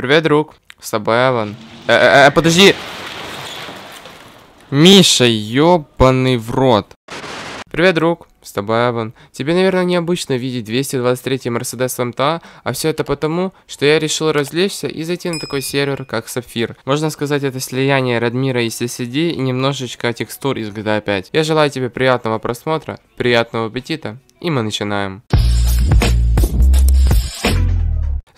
Привет, друг. С тобой Эван. Э -э -э, подожди. Миша, ёбаный в рот. Привет, друг. С тобой Эван. Тебе, наверное, необычно видеть 223 Мерседес МТА, а, а все это потому, что я решил развлечься и зайти на такой сервер, как Сапфир. Можно сказать, это слияние Радмира и CCD и немножечко текстур из GTA 5. А я желаю тебе приятного просмотра, приятного аппетита, и мы начинаем.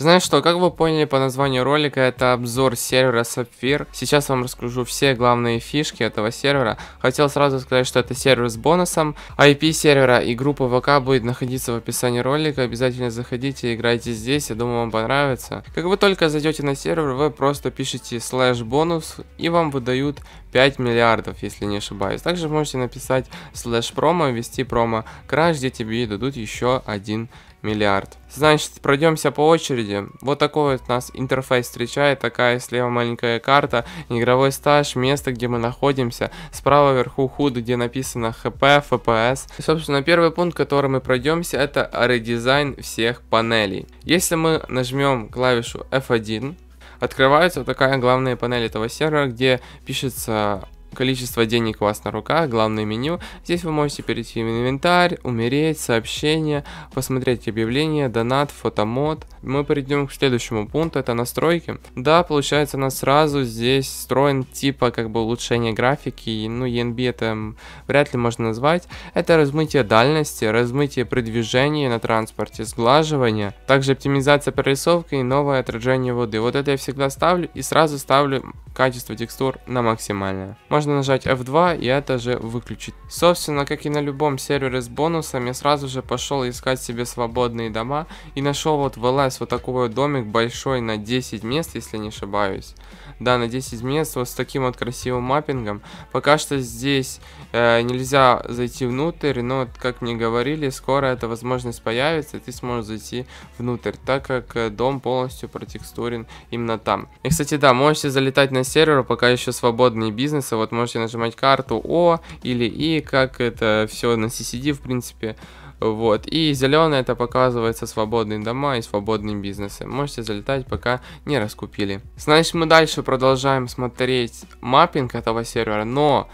Знаешь что, как вы поняли по названию ролика, это обзор сервера Sapphire. Сейчас вам расскажу все главные фишки этого сервера. Хотел сразу сказать, что это сервер с бонусом. IP сервера и группа ВК будет находиться в описании ролика. Обязательно заходите, играйте здесь, я думаю вам понравится. Как вы только зайдете на сервер, вы просто пишите слэш бонус и вам выдают 5 миллиардов, если не ошибаюсь. Также можете написать слэш промо, ввести промо краш, где тебе дадут еще 1 миллиард миллиард. Значит, пройдемся по очереди. Вот такой вот нас интерфейс встречает. Такая слева маленькая карта, игровой стаж, место, где мы находимся. Справа вверху худ, где написано хп, фпс. И, собственно, первый пункт, который мы пройдемся, это редизайн всех панелей. Если мы нажмем клавишу F1, открывается такая главная панель этого сервера, где пишется количество денег у вас на руках, главное меню. Здесь вы можете перейти в инвентарь, умереть, сообщения, посмотреть объявления, донат, фотомод. Мы перейдем к следующему пункту, это настройки. Да, получается у нас сразу здесь встроен типа как бы улучшение графики, ну ENB это вряд ли можно назвать. Это размытие дальности, размытие при движении на транспорте, сглаживание, также оптимизация прорисовки и новое отражение воды. Вот это я всегда ставлю и сразу ставлю качество текстур на максимальное. Можно можно нажать F2 и это же выключить. Собственно, как и на любом сервере с бонусами сразу же пошел искать себе свободные дома и нашел вот в LS вот такой вот домик большой на 10 мест, если не ошибаюсь. Да, на 10 мест вот с таким вот красивым маппингом. Пока что здесь э, нельзя зайти внутрь, но, как мне говорили, скоро эта возможность появится, и ты сможешь зайти внутрь, так как э, дом полностью протекстурен именно там. И, кстати, да, можете залетать на сервер, пока еще свободные бизнесы, вот можете нажимать карту О или И, как это все на CCD, в принципе. Вот, и зеленое это показывается свободные дома и свободные бизнесы. Можете залетать, пока не раскупили. Значит, мы дальше продолжаем смотреть маппинг этого сервера, но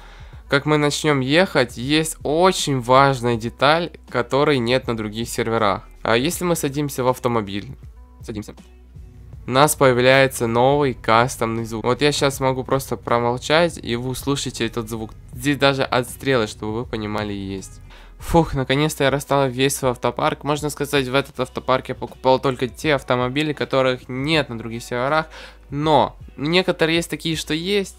как мы начнем ехать, есть очень важная деталь, которой нет на других серверах. А если мы садимся в автомобиль, садимся, у нас появляется новый кастомный звук. Вот я сейчас могу просто промолчать, и вы услышите этот звук. Здесь даже отстрелы, чтобы вы понимали, есть. Фух, наконец-то я расстала весь свой автопарк. Можно сказать, в этот автопарк я покупал только те автомобили, которых нет на других серверах. Но некоторые есть такие, что есть,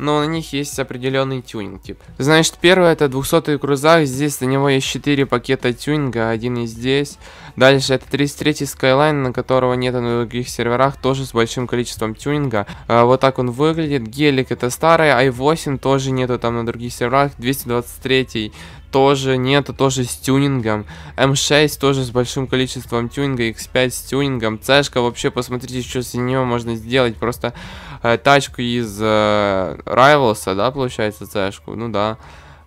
но на них есть определенный тюнинг тип. Значит, первое это 200 крузак, здесь на него есть 4 пакета тюнинга, один и здесь. Дальше это 33 Skyline, на которого нет на других серверах, тоже с большим количеством тюнинга. А, вот так он выглядит. Гелик это старый, i8 тоже нету там на других серверах, 223 тоже нету, тоже с тюнингом. М6 тоже с большим количеством тюнинга, X5 с тюнингом. Цешка вообще, посмотрите, что с нее можно сделать. Просто э, тачку из э, Rivals, да, получается, цешку, ну да.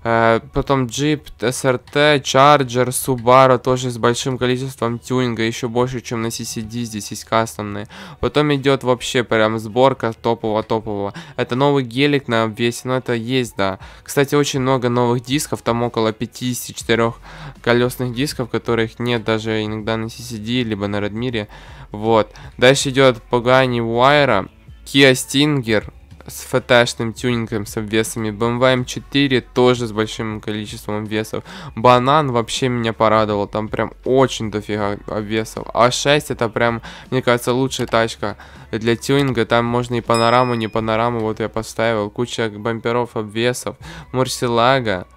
Э, потом Jeep, SRT, Charger, Subaru тоже с большим количеством тюнинга, еще больше, чем на CCD, здесь есть кастомные. Потом идет вообще прям сборка топового-топового. Это новый гелик на обвесе, но это есть, да. Кстати, очень много новых дисков, там около 54 колесных дисков, которых нет даже иногда на CCD, либо на Redmire. Вот. Дальше идет Pagani Wire. Kia Stinger с фэташным тюнингом с обвесами, BMW M4 тоже с большим количеством обвесов, банан вообще меня порадовал, там прям очень дофига обвесов, А6 это прям, мне кажется, лучшая тачка для тюнинга, там можно и панораму, не панораму, вот я поставил, куча бамперов обвесов, Мурсилага,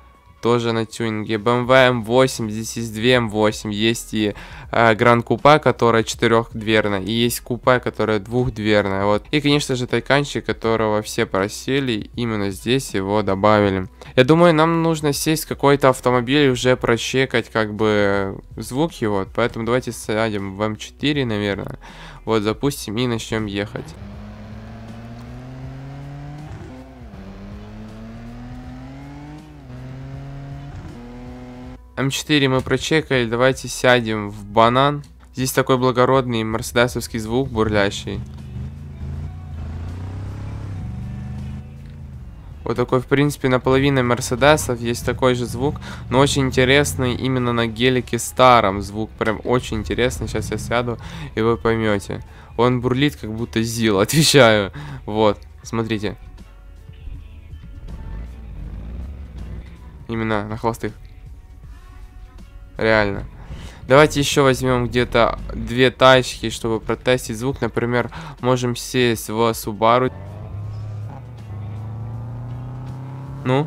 тоже на тюнинге. BMW M8, здесь есть две M8, есть и э, Grand Coupe, которая четырехдверная, и есть купе, которая двухдверная. Вот. И, конечно же, Тайканчик, которого все просили, именно здесь его добавили. Я думаю, нам нужно сесть в какой-то автомобиль и уже прочекать как бы звук его, поэтому давайте сядем в m 4 наверное. Вот, запустим и начнем ехать. М4 мы прочекали, давайте сядем в банан. Здесь такой благородный мерседесовский звук бурлящий. Вот такой, в принципе, наполовину мерседесов есть такой же звук, но очень интересный именно на гелике старом звук, прям очень интересный, сейчас я сяду, и вы поймете. Он бурлит, как будто ЗИЛ, отвечаю. Вот, смотрите. Именно на холостых. Реально. Давайте еще возьмем где-то две тачки, чтобы протестить звук. Например, можем сесть в Subaru. Ну?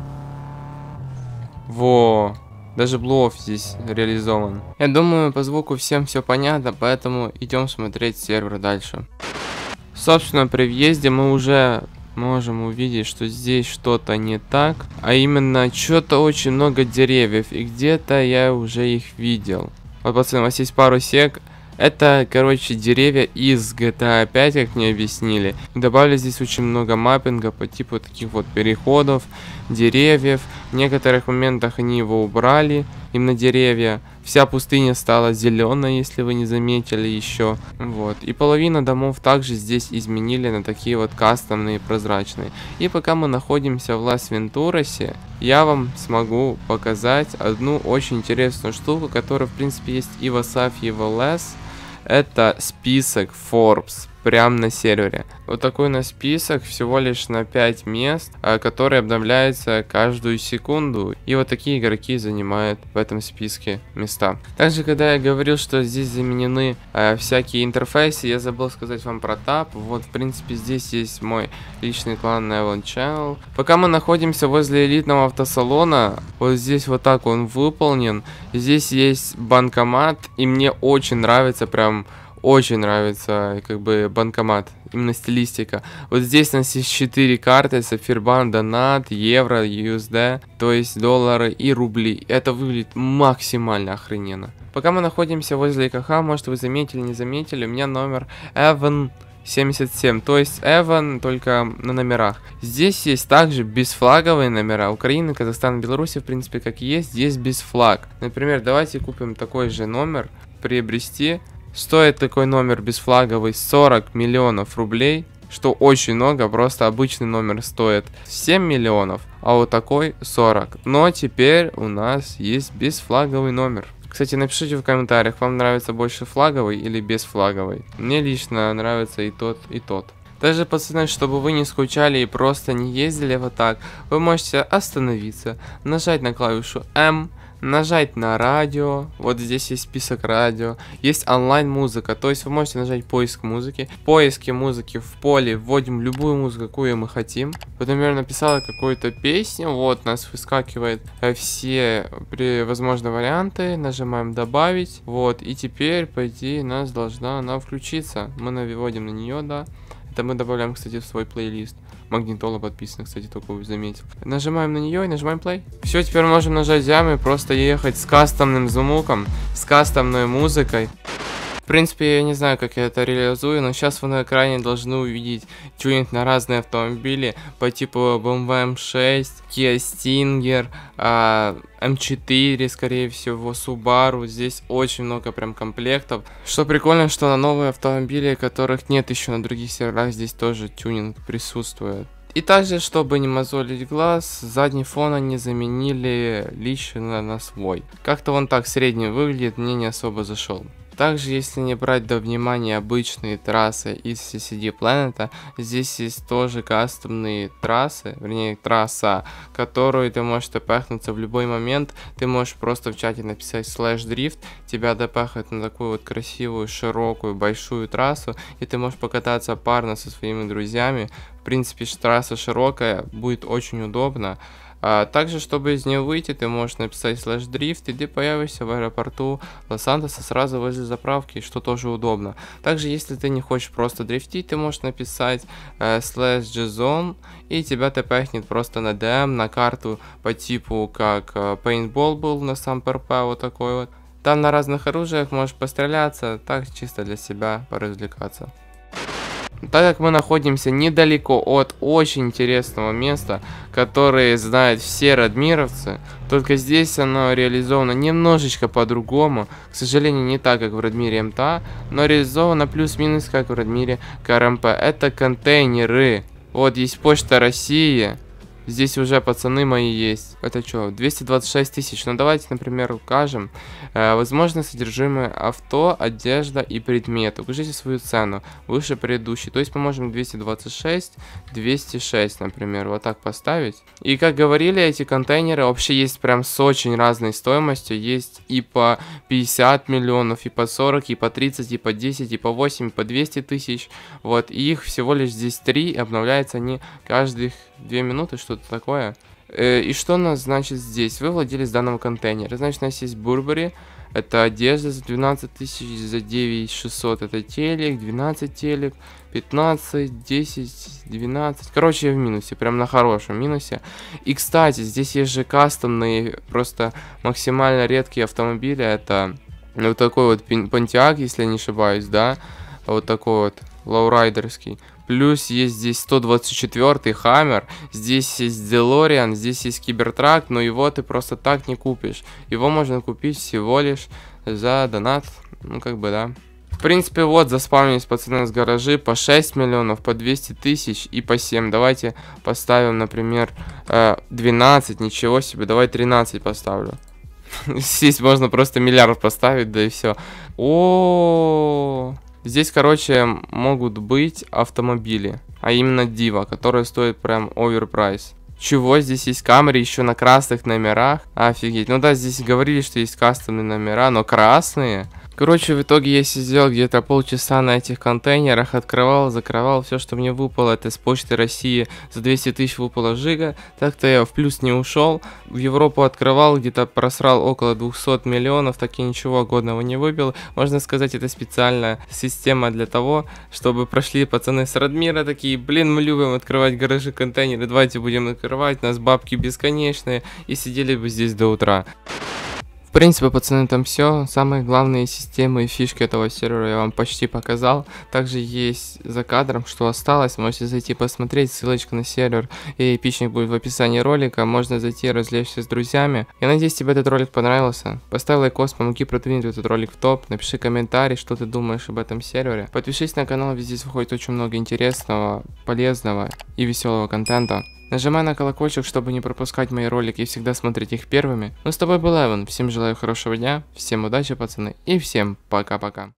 Во. Даже блов здесь реализован. Я думаю, по звуку всем все понятно, поэтому идем смотреть сервер дальше. Собственно, при въезде мы уже можем увидеть, что здесь что-то не так. А именно, что-то очень много деревьев. И где-то я уже их видел. Вот, пацаны, у вас есть пару сек. Это, короче, деревья из GTA 5, как мне объяснили. Добавили здесь очень много маппинга по типу таких вот переходов, деревьев. В некоторых моментах они его убрали, именно деревья. Вся пустыня стала зеленой, если вы не заметили еще. Вот. И половина домов также здесь изменили на такие вот кастомные прозрачные. И пока мы находимся в Лас-Вентурасе, я вам смогу показать одну очень интересную штуку, которая в принципе есть и в Асафьево Лес. Это список Forbes прямо на сервере. Вот такой у нас список, всего лишь на 5 мест, а, которые обновляются каждую секунду. И вот такие игроки занимают в этом списке места. Также, когда я говорил, что здесь заменены э, всякие интерфейсы, я забыл сказать вам про тап. Вот, в принципе, здесь есть мой личный клан Neon Channel. Пока мы находимся возле элитного автосалона, вот здесь вот так он выполнен. Здесь есть банкомат, и мне очень нравится прям очень нравится как бы банкомат, именно стилистика. Вот здесь у нас есть 4 карты, Сафирбан, Донат, Евро, USD, то есть доллары и рубли. Это выглядит максимально охрененно. Пока мы находимся возле ИКХ, может вы заметили, не заметили, у меня номер Эван 77, то есть Эван только на номерах. Здесь есть также безфлаговые номера. Украины, Казахстан, Беларуси, в принципе, как есть, здесь без флаг. Например, давайте купим такой же номер, приобрести Стоит такой номер безфлаговый 40 миллионов рублей, что очень много, просто обычный номер стоит 7 миллионов, а вот такой 40. Но теперь у нас есть безфлаговый номер. Кстати, напишите в комментариях, вам нравится больше флаговый или безфлаговый. Мне лично нравится и тот, и тот. Также, пацаны, чтобы вы не скучали и просто не ездили вот так, вы можете остановиться, нажать на клавишу M, нажать на радио, вот здесь есть список радио, есть онлайн-музыка, то есть вы можете нажать поиск музыки, в поиске музыки в поле вводим любую музыку, какую мы хотим, вот, например, написала какую-то песню, вот, нас выскакивает э, все при возможные варианты, нажимаем добавить, вот, и теперь, по идее, нас должна она включиться, мы наводим на нее, да, это мы добавляем, кстати, в свой плейлист. Магнитола подписана, кстати, только заметил. Нажимаем на нее и нажимаем play. Все, теперь можем нажать зям и просто ехать с кастомным звуком, с кастомной музыкой принципе, я не знаю, как я это реализую, но сейчас вы на экране должны увидеть тюнинг на разные автомобили по типу BMW M6, Kia Stinger, m а, 4 эм скорее всего, Subaru. Здесь очень много прям комплектов. Что прикольно, что на новые автомобили, которых нет еще на других серверах, здесь тоже тюнинг присутствует. И также, чтобы не мозолить глаз, задний фон они заменили лично на свой. Как-то он так средний выглядит, мне не особо зашел. Также, если не брать до внимания обычные трассы из CCD Planet, здесь есть тоже кастомные трассы, вернее трасса, которую ты можешь допахнуться в любой момент. Ты можешь просто в чате написать слэш дрифт, тебя допахают на такую вот красивую, широкую, большую трассу, и ты можешь покататься парно со своими друзьями. В принципе, трасса широкая, будет очень удобно. А также, чтобы из нее выйти, ты можешь написать слэш-дрифт, и ты появишься в аэропорту Лос-Сантоса сразу возле заправки, что тоже удобно. Также, если ты не хочешь просто дрифтить, ты можешь написать э, слэш-джезон, и тебя тпхнет просто на DM, на карту по типу, как Paintball э, был на сам ПРП, вот такой вот. Там на разных оружиях можешь постреляться, так чисто для себя поразвлекаться. Так как мы находимся недалеко от очень интересного места, которое знают все радмировцы, только здесь оно реализовано немножечко по-другому, к сожалению не так, как в Радмире МТА, но реализовано плюс-минус, как в Радмире КРМП. Это контейнеры. Вот есть почта России, Здесь уже пацаны мои есть. Это что, 226 тысяч. Ну, давайте, например, укажем. Э, возможно, содержимое авто, одежда и предметы. Укажите свою цену выше предыдущей. То есть мы можем 226, 206, например, вот так поставить. И, как говорили, эти контейнеры вообще есть прям с очень разной стоимостью. Есть и по 50 миллионов, и по 40, и по 30, и по 10, и по 8, и по 200 тысяч. Вот, и их всего лишь здесь 3, и обновляются они каждых две минуты, что-то такое. Э, и что у нас значит здесь? Вы владелец данного контейнера. Значит, у нас есть Burberry Это одежда за 12 тысяч, за 9 600 это телек, 12 телек, 15, 10, 12. Короче, я в минусе, прям на хорошем минусе. И, кстати, здесь есть же кастомные, просто максимально редкие автомобили. Это вот такой вот Pontiac, если я не ошибаюсь, да? Вот такой вот лоурайдерский. Плюс есть здесь 124 Хаммер, здесь есть Делориан, здесь есть Кибертрак, но его ты просто так не купишь. Его можно купить всего лишь за донат, ну как бы да. В принципе, вот заспавнились пацаны с гаражи по 6 миллионов, по 200 тысяч и по 7. Давайте поставим, например, 12, э, ничего себе, давай 13 поставлю. Здесь можно просто миллиард поставить, да и все. О, -о, -о, -о. Здесь, короче, могут быть автомобили, а именно Дива, которая стоит прям оверпрайс. Чего, здесь есть Камри еще на красных номерах? Офигеть. Ну да, здесь говорили, что есть кастомные номера, но красные. Короче, в итоге я сидел где-то полчаса на этих контейнерах, открывал, закрывал все, что мне выпало. Это с почты России за 200 тысяч выпало жига. Так-то я в плюс не ушел. В Европу открывал, где-то просрал около 200 миллионов, так и ничего годного не выбил. Можно сказать, это специальная система для того, чтобы прошли пацаны с Радмира такие, блин, мы любим открывать гаражи контейнеры, давайте будем открывать, у нас бабки бесконечные, и сидели бы здесь до утра. В принципе, пацаны, там все. Самые главные системы и фишки этого сервера я вам почти показал. Также есть за кадром, что осталось. Можете зайти посмотреть. Ссылочка на сервер и эпичник будет в описании ролика. Можно зайти и развлечься с друзьями. Я надеюсь, тебе этот ролик понравился. Поставь лайк, помоги продвинуть этот ролик в топ. Напиши комментарий, что ты думаешь об этом сервере. Подпишись на канал, ведь здесь выходит очень много интересного, полезного и веселого контента. Нажимай на колокольчик, чтобы не пропускать мои ролики и всегда смотреть их первыми. Ну с тобой был Эван, всем желаю хорошего дня, всем удачи пацаны и всем пока-пока.